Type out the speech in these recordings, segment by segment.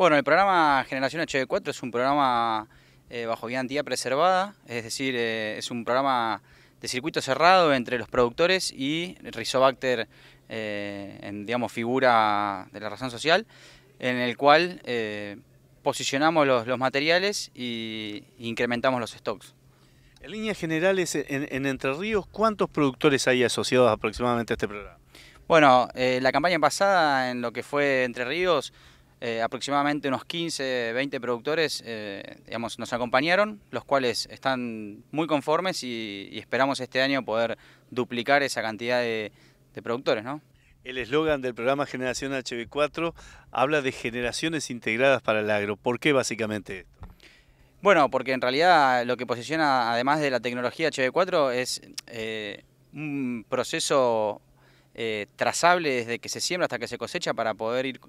Bueno, el programa Generación HD4 es un programa eh, bajo guía preservada, es decir, eh, es un programa de circuito cerrado entre los productores y Rizobacter, eh, en, digamos, figura de la razón social, en el cual posicionamos los, materiales e incrementamos los stocks. En líneas generales, en, Entre Ríos, ¿cuántos productores hay asociados aproximadamente a este programa? Bueno, la campaña pasada en lo que fue Entre Ríos eh, aproximadamente unos 15, 20 productores eh, nos acompañaron, los cuales están muy conformes y, esperamos este año poder duplicar esa cantidad de, productores. ¿no? El eslogan del programa Generación HB4 habla de generaciones integradas para el agro. ¿Por qué básicamente esto? Bueno, porque en realidad lo que posiciona, además de la tecnología HB4, es eh, un proceso eh, trazable desde que se siembra hasta que se cosecha para poder ir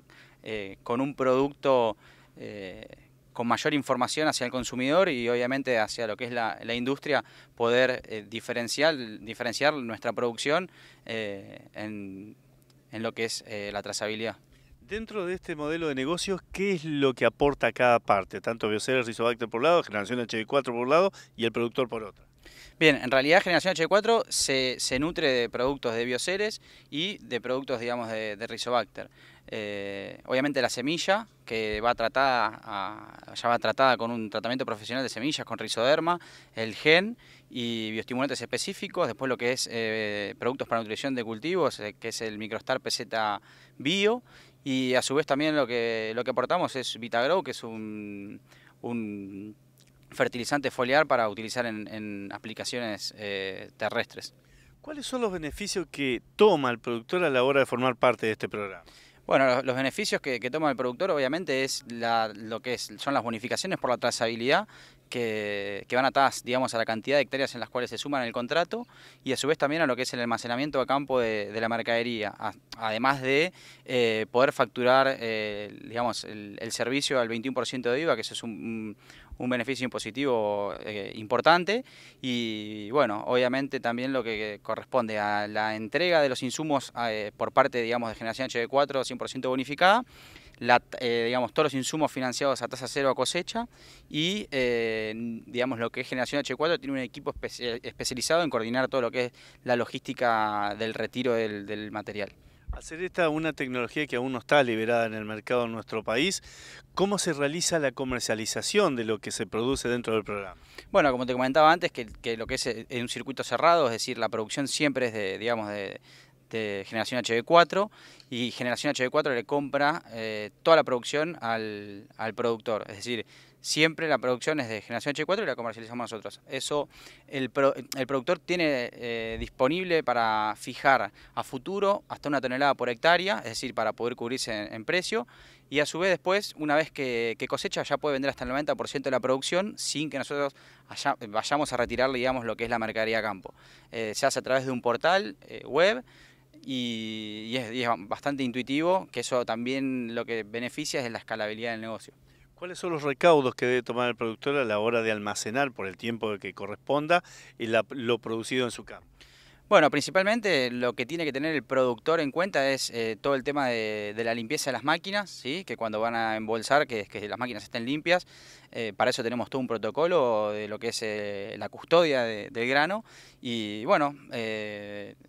eh, con un producto eh, con mayor información hacia el consumidor y obviamente hacia lo que es la, industria, poder diferenciar, diferenciar nuestra producción en, lo que es la trazabilidad. Dentro de este modelo de negocios, ¿qué es lo que aporta cada parte? Tanto Bioceres, Rizobacter por un lado, Generación h 4 por un lado y el productor por otro. Bien, en realidad Generación H4 se, nutre de productos de bioceres y de productos, digamos, de, de Rizobacter. Eh, obviamente la semilla, que va tratada ya va tratada con un tratamiento profesional de semillas, con rizoderma, el gen y bioestimulantes específicos, después lo que es eh, productos para nutrición de cultivos, eh, que es el Microstar PZ Bio, y a su vez también lo que, lo que aportamos es Vitagrow, que es un fertilizante foliar para utilizar en, aplicaciones eh, terrestres. ¿Cuáles son los beneficios que toma el productor a la hora de formar parte de este programa? Bueno, los beneficios que, toma el productor obviamente es lo que es, son las bonificaciones por la trazabilidad que, van atadas digamos, a la cantidad de hectáreas en las cuales se suman el contrato y a su vez también a lo que es el almacenamiento a campo de, la mercadería, además de eh, poder facturar, eh, digamos, el, servicio al 21% de IVA, que eso es un, beneficio impositivo eh, importante y, bueno, obviamente también lo que corresponde a la entrega de los insumos por parte, digamos, de Generación hd 4 100% bonificada eh, digamos, todos los insumos financiados a tasa cero a cosecha y eh, digamos, lo que es Generación H4 tiene un equipo especializado en coordinar todo lo que es la logística del retiro del, material. Hacer esta una tecnología que aún no está liberada en el mercado en nuestro país, ¿cómo se realiza la comercialización de lo que se produce dentro del programa? Bueno, como te comentaba antes, que, lo que eh, es un circuito cerrado, es decir, la producción siempre es de, digamos, de, de este, Generación HB4 y Generación HB4 le compra eh, toda la producción al, productor. Es decir, siempre la producción es de Generación HB4 y la comercializamos nosotros. Eso el, productor tiene eh, disponible para fijar a futuro hasta una tonelada por hectárea, es decir, para poder cubrirse en, precio. Y a su vez después, una vez que, cosecha, ya puede vender hasta el 90% de la producción sin que nosotros vayamos a retirarle, digamos, lo que es la mercadería a campo. Eh, se hace a través de un portal web y, es, bastante intuitivo, que eso también lo que beneficia es la escalabilidad del negocio. ¿Cuáles son los recaudos que debe tomar el productor a la hora de almacenar por el tiempo que corresponda y lo producido en su campo? Bueno, principalmente lo que tiene que tener el productor en cuenta es eh, todo el tema de, la limpieza de las máquinas, ¿sí? que cuando van a embolsar, que, que las máquinas estén limpias. Eh, para eso tenemos todo un protocolo de lo que es eh, la custodia del grano. Y bueno,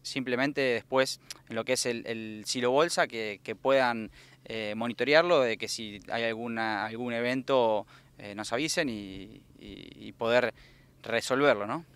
simplemente después lo que es el, silo bolsa, que, puedan monitorearlo, de que si hay alguna, algún evento nos avisen y poder resolverlo, ¿no?